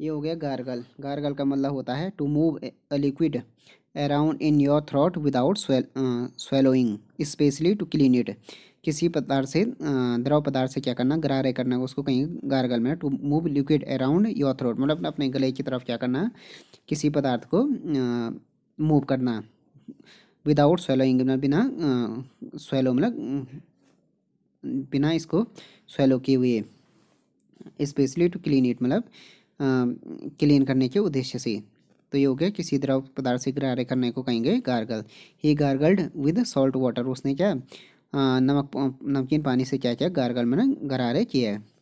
ये हो गया गारगल गारगल का मतलब होता है to move a liquid around in your throat without swallowing specially to clean it किसी पदार्थ से द्रव पदार्थ से क्या करना गरारे करना उसको कहीं गारगल में to move liquid around your throat मतलब अपने गले की तरफ क्या करना किसी पदार्थ को मूव करना विदाउट स्वेलोइंग मतलब बिना स्वेलो मतलब बिना इसको स्वेलो किए हुए स्पेशली टू क्लीन इट मतलब क्लीन करने के उद्देश्य से तो ये हो गया किसी द्रव पदार्थ से गरारे करने को कहेंगे गार्गल ही गार्गल्ड विद सॉल्ट वाटर उसने क्या नमक नमकीन पानी से क्या क्या गार्गल मैंने गरारे किया है